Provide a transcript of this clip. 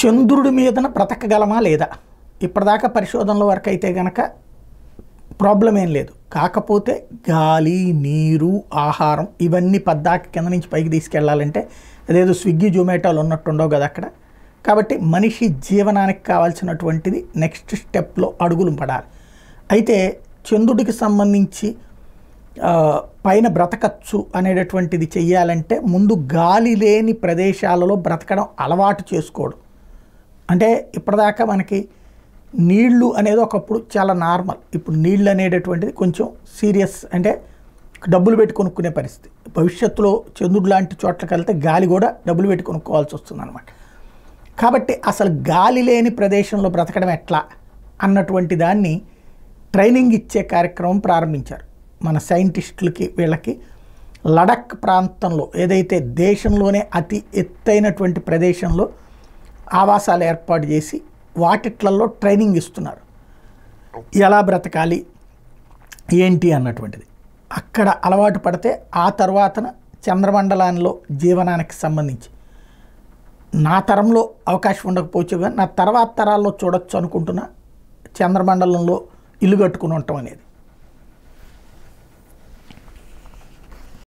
చంద్రుడి మీదన బ్రతకగలమా లేదా ఇప్పటిదాకా పరిశోధనల వరకు అయితే గనక ప్రాబ్లం ఏం లేదు కాకపోతే గాలి నీరు ఆహారం ఇవన్నీ పద్దాక కింద నుంచి పైకి తీసుకెళ్లాలంటే అదేదో స్విగ్గీ జొమాటోలు ఉన్నట్టుండవు కదా అక్కడ కాబట్టి మనిషి జీవనానికి కావాల్సినటువంటిది నెక్స్ట్ స్టెప్లో అడుగులు పడాలి అయితే చంద్రుడికి సంబంధించి పైన బ్రతకచ్చు అనేటటువంటిది చెయ్యాలంటే ముందు గాలి లేని ప్రదేశాలలో బ్రతకడం అలవాటు చేసుకోవడం అంటే ఇప్పటిదాకా మనకి నీళ్లు అనేది ఒకప్పుడు చాలా నార్మల్ ఇప్పుడు నీళ్ళు అనేటటువంటిది కొంచెం సీరియస్ అంటే డబ్బులు పెట్టి కొనుక్కునే పరిస్థితి భవిష్యత్తులో చంద్రుడు లాంటి చోట్లకి వెళ్తే గాలి కూడా డబ్బులు పెట్టి కొనుక్కోవాల్సి వస్తుందన్నమాట కాబట్టి అసలు గాలి లేని ప్రదేశంలో బ్రతకడం ఎట్లా అన్నటువంటి దాన్ని ట్రైనింగ్ ఇచ్చే కార్యక్రమం ప్రారంభించారు మన సైంటిస్టులకి వీళ్ళకి లడక్ ప్రాంతంలో ఏదైతే దేశంలోనే అతి ఎత్తైనటువంటి ప్రదేశంలో ఆవాసాలు ఏర్పాటు చేసి వాటిట్లలో ట్రైనింగ్ ఇస్తున్నారు ఎలా బ్రతకాలి ఏంటి అన్నటువంటిది అక్కడ అలవాటు పడితే ఆ తర్వాతన చంద్రమండలాన్లో జీవనానికి సంబంధించి నా తరంలో అవకాశం ఉండకపోవచ్చు కానీ నా తర్వాత తరాల్లో చూడొచ్చు అనుకుంటున్నా చంద్రమండలంలో ఇల్లు కట్టుకుని ఉండటం అనేది